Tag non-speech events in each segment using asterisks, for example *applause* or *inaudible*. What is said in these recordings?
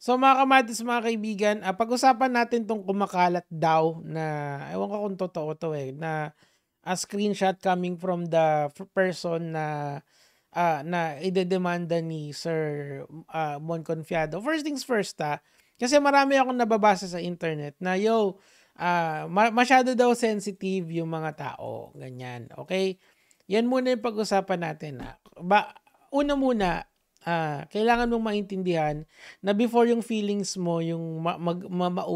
So mga kamadis, mga kaibigan, uh, pag-usapan natin tong kumakalat daw na, ewan ko kung totoo to eh, na a ah, screenshot coming from the person na uh, na idedemanda ni Sir uh, Mon Confiado. First things first ta, kasi marami akong nababasa sa internet na yo, uh, masyado daw sensitive yung mga tao. Ganyan, okay? Yan muna yung pag-usapan natin Ba, una muna, ah, kailangan mong maintindihan na before yung feelings mo, yung ma- mag- ma-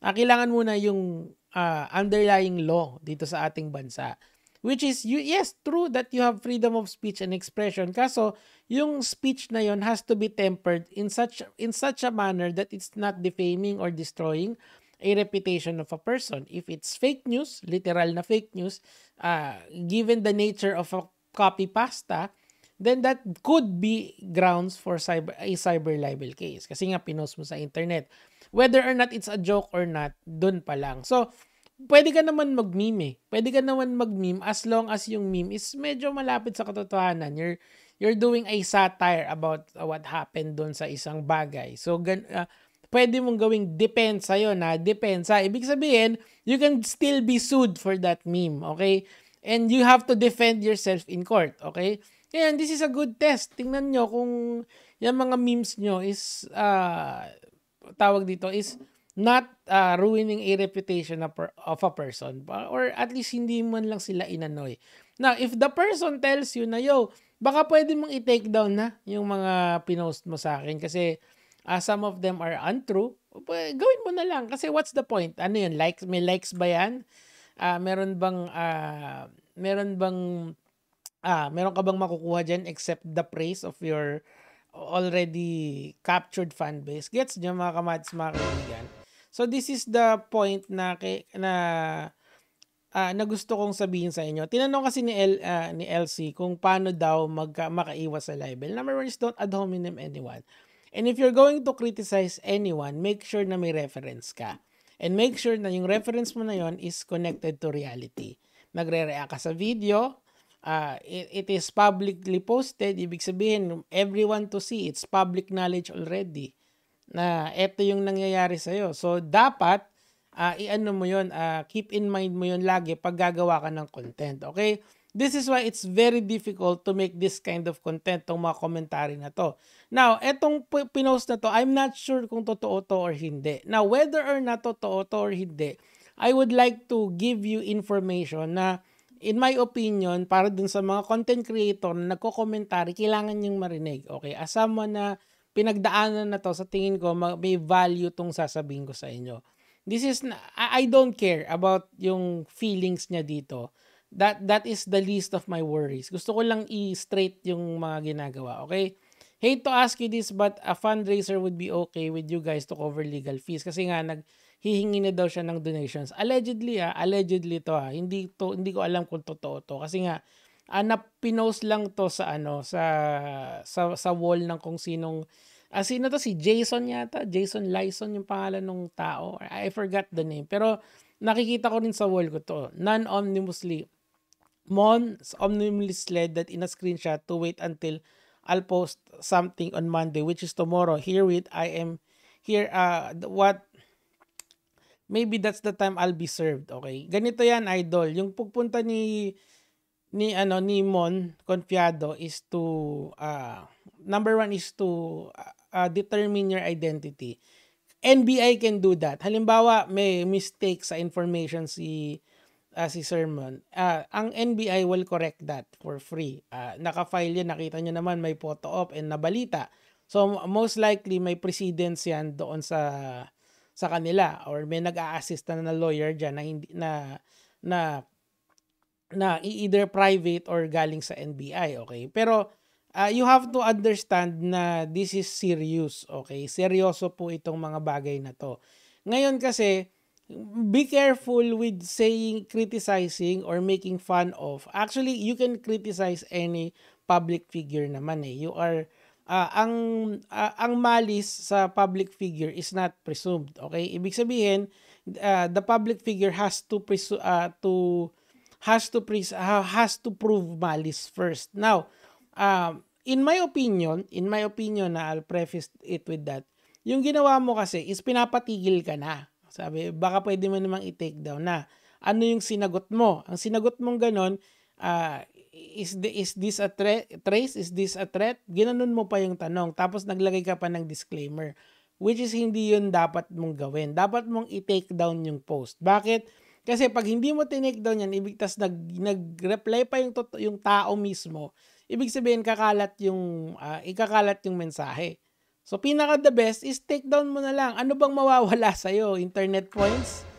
ah, kailangan muna yung ah, underlying law dito sa ating bansa. Which is, you, yes, true that you have freedom of speech and expression. Kaso, yung speech na yon has to be tempered in such, in such a manner that it's not defaming or destroying a reputation of a person. If it's fake news, literal na fake news, uh, given the nature of a copy pasta, then that could be grounds for cyber, a cyber libel case. Kasi nga, pinost mo sa internet. Whether or not it's a joke or not, dun pa lang. So, pwede ka naman mag-meme eh. Pwede ka naman mag-meme as long as yung meme is medyo malapit sa katotohanan. You're, you're doing a satire about uh, what happened dun sa isang bagay. So, gan, uh, pwede mong gawing depensa yon na Depensa. Ibig sabihin, you can still be sued for that meme, okay? And you have to defend yourself in court, okay? And this is a good test. Tingnan nyo kung yung mga memes nyo is, uh, tawag dito, is not uh, ruining a reputation of, of a person. Or at least hindi man lang sila inanoy. Now, if the person tells you na, yo, baka pwede mong i-take down na yung mga pinost mo sa akin kasi uh, some of them are untrue. Gawin mo na lang kasi what's the point? Ano yun? Likes? May likes ba yan? Uh, meron bang, uh, meron bang ah, meron ka bang makukuha dyan except the praise of your already captured fan base? Gets nyo mga kamads, mga kaibigan? So this is the point na na uh, na gusto kong sabihin sa inyo. Tinanong kasi ni L, uh, ni LC kung paano daw magka, makaiwas sa libel. Number one is don't ad hominem anyone. And if you're going to criticize anyone, make sure na may reference ka. And make sure na yung reference mo na yon is connected to reality. Nagre-react ka sa video, uh, it, it is publicly posted, ibig sabihin, everyone to see, it's public knowledge already na ito yung nangyayari sa sa'yo. So, dapat, uh, ah, i mo yon, uh, ah, keep in mind mo yon lagi pag gagawa ka ng content, okay? This is why it's very difficult to make this kind of content, tong mga commentary na to. Now, etong pinost na to, I'm not sure kung totoo to or hindi. Now, whether or not totoo to or hindi, I would like to give you information na in my opinion, para dun sa mga content creator na nagko-commentary, kailangan niyong marinig. Okay, as someone na pinagdaanan na to, sa tingin ko, may value tong sasabihin ko sa inyo. This is, I don't care about yung feelings niya dito. That, that is the least of my worries. Gusto ko lang i-straight yung mga ginagawa, okay? Hate to ask you this, but a fundraiser would be okay with you guys to cover legal fees. Kasi nga, nag, hihingi na daw siya ng donations. Allegedly ah, allegedly to ah. Hindi to hindi ko alam kung totoo to kasi nga ah, napinost lang to sa ano sa sa sa wall ng kung sinong ah, sino to si Jason yata, Jason Lyson yung pangalan ng tao. I forgot the name. Pero nakikita ko rin sa wall ko to. Non-omnimously Mons omnimously led that in a screenshot to wait until I'll post something on Monday, which is tomorrow. Here with I am here. Uh, what maybe that's the time I'll be served, okay? Ganito yan, idol. Yung pupunta ni ni ano ni Mon Confiado is to uh, number one is to uh, determine your identity. NBI can do that. Halimbawa, may mistake sa information si uh, si Sermon. Uh, ang NBI will correct that for free. Uh, naka-file yan, nakita nyo naman may photo op and nabalita. So most likely may precedence yan doon sa sa kanila or may nag-a-assist na, na lawyer diyan na hindi na na na either private or galing sa NBI, okay? Pero uh, you have to understand na this is serious, okay? Seryoso po itong mga bagay na to. Ngayon kasi, be careful with saying, criticizing, or making fun of. Actually, you can criticize any public figure naman eh. You are uh, ang uh, ang malice sa public figure is not presumed. Okay? Ibig sabihin, uh, the public figure has to presu- uh, to has to pres- uh, has to prove malice first. Now, um, in my opinion, in my opinion na I'll preface it with that. Yung ginawa mo kasi is pinapatigil ka na. Sabi, baka pwede mo namang i-take down na. Ano yung sinagot mo? Ang sinagot mong ganon, uh, is, is this a threat? Trace, is this a threat? Ginanon mo pa yung tanong. Tapos naglagay ka pa ng disclaimer. Which is hindi yun dapat mong gawin. Dapat mong i-take down yung post. Bakit? Kasi pag hindi mo tinake down yan, ibig tas nag, nag-reply pa yung, to- yung tao mismo, ibig sabihin kakalat yung, uh, ikakalat yung mensahe. So pinaka the best is take down mo na lang. Ano bang mawawala *laughs* sa'yo? Internet points?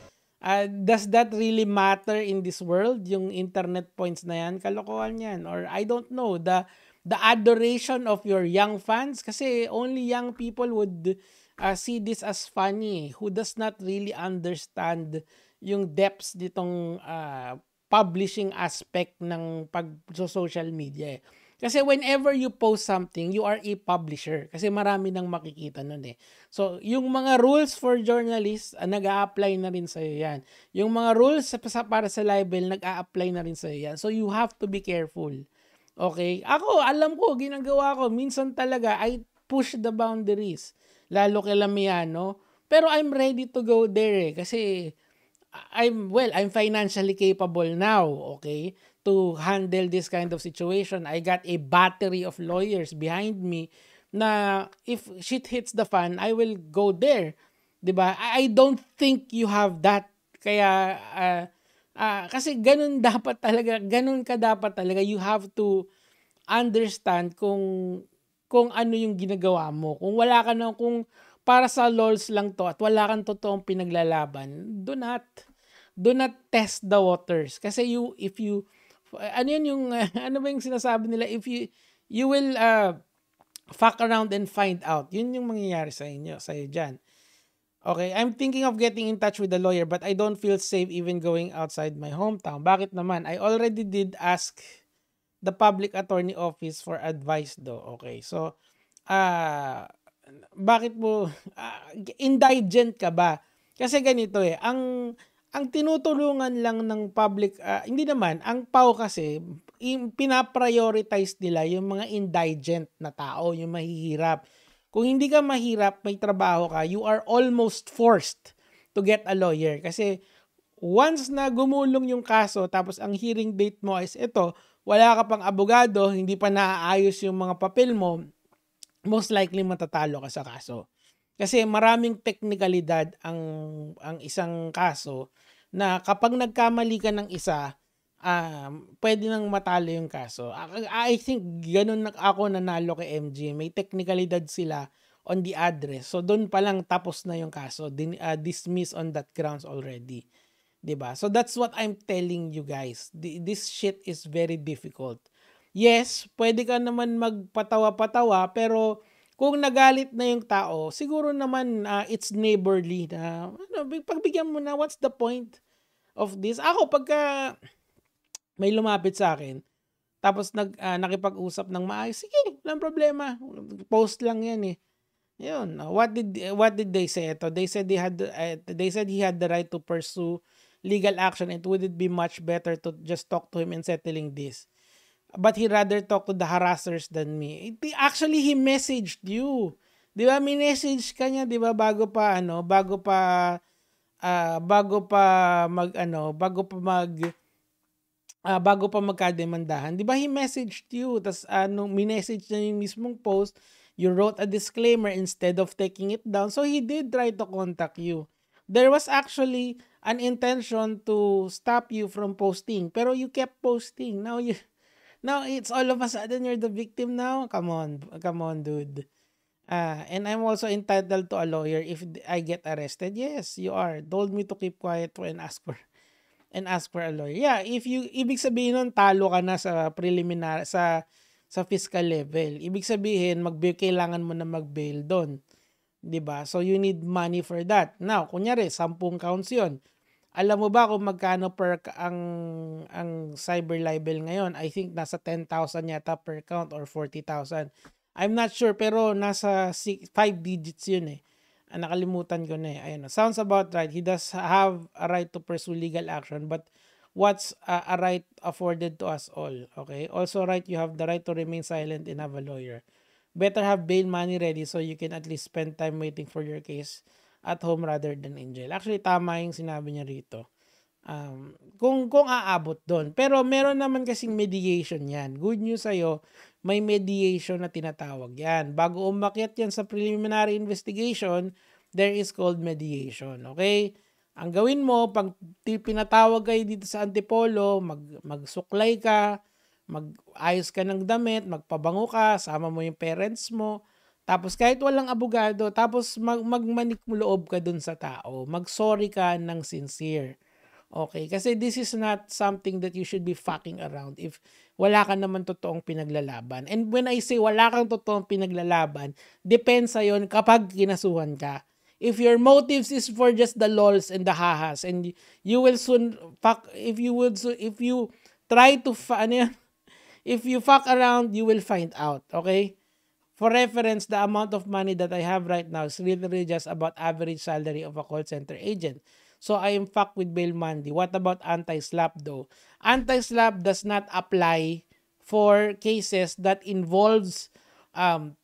Uh, does that really matter in this world? Yung internet points na yan, kalokohan yan. Or I don't know, the the adoration of your young fans kasi only young people would uh, see this as funny eh. who does not really understand yung depths nitong uh, publishing aspect ng pag-social media eh. Kasi whenever you post something, you are a publisher. Kasi marami nang makikita nun eh. So, yung mga rules for journalists, uh, ah, nag apply na rin sa'yo yan. Yung mga rules sa, sa, para sa libel, nag apply na rin sa'yo yan. So, you have to be careful. Okay? Ako, alam ko, ginagawa ko. Minsan talaga, I push the boundaries. Lalo kay Lamiano. Pero I'm ready to go there eh. Kasi ah, I'm well, I'm financially capable now, okay? to handle this kind of situation. I got a battery of lawyers behind me na if shit hits the fan, I will go there. 'Di ba? I don't think you have that. Kaya uh, uh, kasi ganun *laughs* dapat talaga, ganun ka dapat talaga. You have to understand kung kung ano yung ginagawa mo. Kung wala ka na kung para sa lols lang to at wala kang totoong pinaglalaban, do not do not test the waters kasi you if you ano yun yung, uh, *laughs* ano ba yung sinasabi nila? If you, you will uh, fuck around and find out. Yun yung mangyayari sa inyo, sa iyo dyan. Okay, I'm thinking of getting in touch with a lawyer but I don't feel safe even going outside my hometown. Bakit naman? I already did ask the public attorney office for advice though. Okay, so, uh, bakit mo, uh, indigent ka ba? Kasi ganito eh, ang, ang tinutulungan lang ng public, uh, hindi naman, ang PAO kasi, pinaprioritize nila yung mga indigent na tao, yung mahihirap. Kung hindi ka mahirap, may trabaho ka, you are almost forced to get a lawyer. Kasi once na gumulong yung kaso, tapos ang hearing date mo is ito, wala ka pang abogado, hindi pa naaayos yung mga papel mo, most likely matatalo ka sa kaso. Kasi maraming teknikalidad ang ang isang kaso na kapag nagkamali ka ng isa, um, pwede nang matalo yung kaso. I, I think ganun na ako nanalo kay MG. May teknikalidad sila on the address. So doon pa lang tapos na yung kaso. Din, uh, dismiss on that grounds already. 'Di ba? So that's what I'm telling you guys. The, this shit is very difficult. Yes, pwede ka naman magpatawa-patawa pero kung nagalit na yung tao, siguro naman uh, it's neighborly na ano, pagbigyan mo na what's the point of this. Ako pagka may lumapit sa akin, tapos nag uh, nakipag-usap ng maayos, sige, walang problema. Post lang 'yan eh. Yun, what did what did they say? Ito, they said they had uh, they said he had the right to pursue legal action. It would it be much better to just talk to him and settling this but he rather talk to the harassers than me. Actually, he messaged you. Di ba? Minessage ka niya, di ba? Bago pa, ano, bago pa, uh, bago pa mag, ano, bago pa mag, uh, bago pa magkademandahan. Di ba? He messaged you. Tapos, ano, uh, minessage na yung mismong post. You wrote a disclaimer instead of taking it down. So, he did try to contact you. There was actually an intention to stop you from posting. Pero you kept posting. Now, you, now it's all of a sudden you're the victim now. Come on, come on, dude. Uh, and I'm also entitled to a lawyer if I get arrested. Yes, you are. Told me to keep quiet and ask for and ask for a lawyer. Yeah, if you ibig sabihin nun talo ka na sa preliminary sa sa fiscal level. Ibig sabihin mag kailangan mo na magbail doon. 'Di ba? So you need money for that. Now, kunyari 10 counts 'yon. Alam mo ba kung magkano per ang ang cyber libel ngayon? I think nasa 10,000 yata per count or 40,000. I'm not sure pero nasa 5 digits 'yun eh. Ah, nakalimutan ko na eh. Ayun, sounds about right. He does have a right to pursue legal action but what's uh, a right afforded to us all, okay? Also right you have the right to remain silent and have a lawyer. Better have bail money ready so you can at least spend time waiting for your case at home rather than in jail. Actually, tama yung sinabi niya rito. Um, kung, kung aabot doon. Pero meron naman kasing mediation yan. Good news sa'yo, may mediation na tinatawag yan. Bago umakyat yan sa preliminary investigation, there is called mediation. Okay? Ang gawin mo, pag pinatawag kayo dito sa Antipolo, mag, magsuklay ka, mag-ayos ka ng damit, magpabango ka, sama mo yung parents mo, tapos kahit walang abogado, tapos mag magmanik mo loob ka dun sa tao. Mag-sorry ka ng sincere. Okay? Kasi this is not something that you should be fucking around if wala ka naman totoong pinaglalaban. And when I say wala kang totoong pinaglalaban, depensa yon kapag kinasuhan ka. If your motives is for just the lols and the hahas and you will soon fuck if you would if you try to ano yan, *laughs* if you fuck around, you will find out. Okay? For reference, the amount of money that I have right now is literally just about average salary of a call center agent. So I am fucked with bail money. What about anti-slap though? Anti-slap does not apply for cases that involves um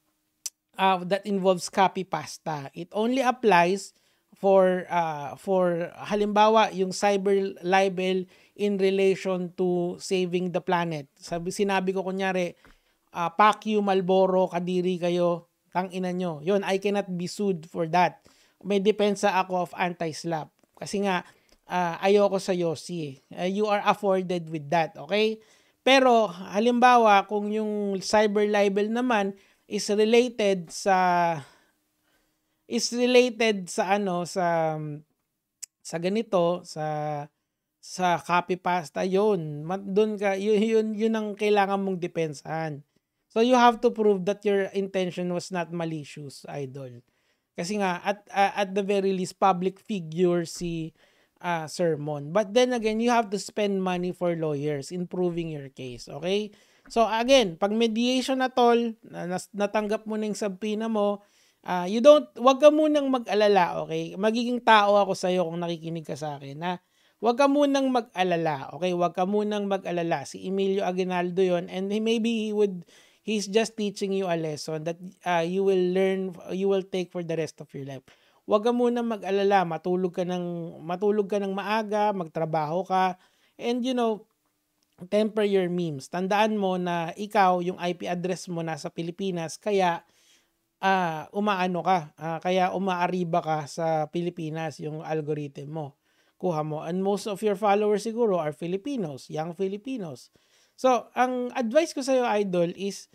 uh, that involves copy pasta. It only applies for uh, for halimbawa yung cyber libel in relation to saving the planet. Sabi sinabi ko kunyari uh, ah, Pacquiao, Malboro, Kadiri kayo, tangina nyo. Yun, I cannot be sued for that. May depensa ako of anti-slap. Kasi nga, uh, ayoko sa Yossi. Uh, you are afforded with that, okay? Pero, halimbawa, kung yung cyber libel naman is related sa is related sa ano sa sa ganito sa sa copy pasta yon doon ka yun, yun yun ang kailangan mong depensahan So you have to prove that your intention was not malicious, idol. Kasi nga at uh, at the very least public figure si uh, Sermon. But then again, you have to spend money for lawyers in proving your case, okay? So again, pag mediation at all, natanggap mo na yung subpoena mo, uh, you don't, wag ka munang mag-alala, okay? Magiging tao ako sa iyo kung nakikinig ka sa akin, ha? Wag ka munang mag-alala, okay? Wag ka munang mag-alala. Si Emilio Aguinaldo yon and he, maybe he would He's just teaching you a lesson that uh, you will learn, you will take for the rest of your life. Huwag ka muna mag-alala, matulog ka ng, matulog ka ng maaga, magtrabaho ka, and you know, temper your memes. Tandaan mo na ikaw, yung IP address mo nasa Pilipinas, kaya uh, umaano ka, uh, kaya umaariba ka sa Pilipinas yung algorithm mo. Kuha mo. And most of your followers siguro are Filipinos, young Filipinos. So, ang advice ko sa iyo Idol, is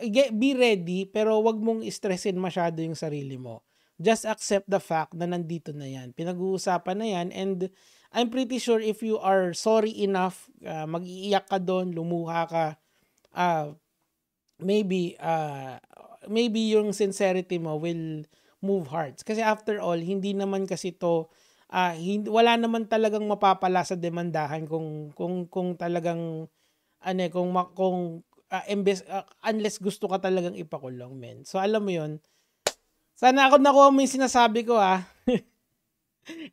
get, be ready, pero wag mong stressin masyado yung sarili mo. Just accept the fact na nandito na yan. Pinag-uusapan na yan and I'm pretty sure if you are sorry enough, uh, mag-iiyak ka doon, lumuha ka, uh, maybe, uh, maybe yung sincerity mo will move hearts. Kasi after all, hindi naman kasi to uh, hindi, wala naman talagang mapapala sa demandahan kung kung kung talagang ano eh, kung kung uh, imbes, uh, unless gusto ka talagang ipakulong, men. So, alam mo yun. Sana ako nakuha mo yung sinasabi ko, ha? Ah. *laughs*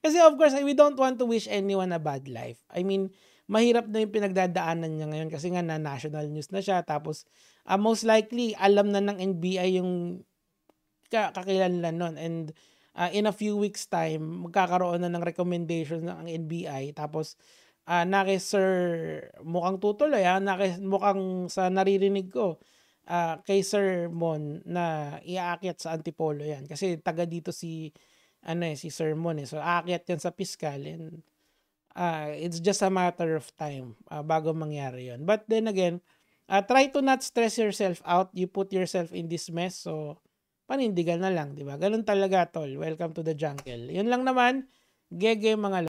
Kasi of course, we don't want to wish anyone a bad life. I mean, mahirap na yung pinagdadaanan niya ngayon kasi nga na national news na siya. Tapos, uh, most likely, alam na ng NBI yung kakilanlan nun. And uh, in a few weeks time, magkakaroon na ng recommendation ng NBI. Tapos, uh, naki sir mukhang tutuloy ha, ah. naki, mukhang sa naririnig ko uh, kay Sir Mon na iaakyat sa Antipolo yan kasi taga dito si ano eh, si Sir Mon eh. So aakyat yan sa Piskal and uh, it's just a matter of time uh, bago mangyari yon. But then again, uh, try to not stress yourself out. You put yourself in this mess so panindigan na lang, di ba? Ganun talaga tol. Welcome to the jungle. Yun lang naman. Gege mga